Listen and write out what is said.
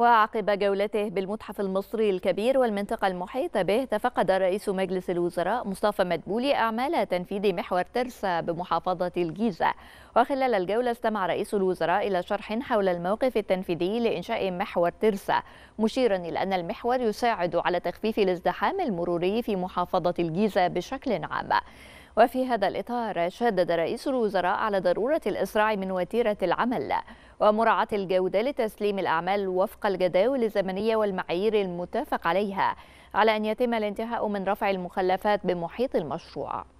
وعقب جولته بالمتحف المصري الكبير والمنطقة المحيطة به تفقد رئيس مجلس الوزراء مصطفى مدبولي أعمال تنفيذ محور ترسا بمحافظة الجيزة وخلال الجولة استمع رئيس الوزراء إلى شرح حول الموقف التنفيذي لإنشاء محور ترسا مشيرا إلى أن المحور يساعد على تخفيف الازدحام المروري في محافظة الجيزة بشكل عام وفي هذا الإطار شدد رئيس الوزراء على ضرورة الإسراع من وتيرة العمل ومراعاة الجودة لتسليم الأعمال وفق الجداول الزمنية والمعايير المتفق عليها على أن يتم الانتهاء من رفع المخلفات بمحيط المشروع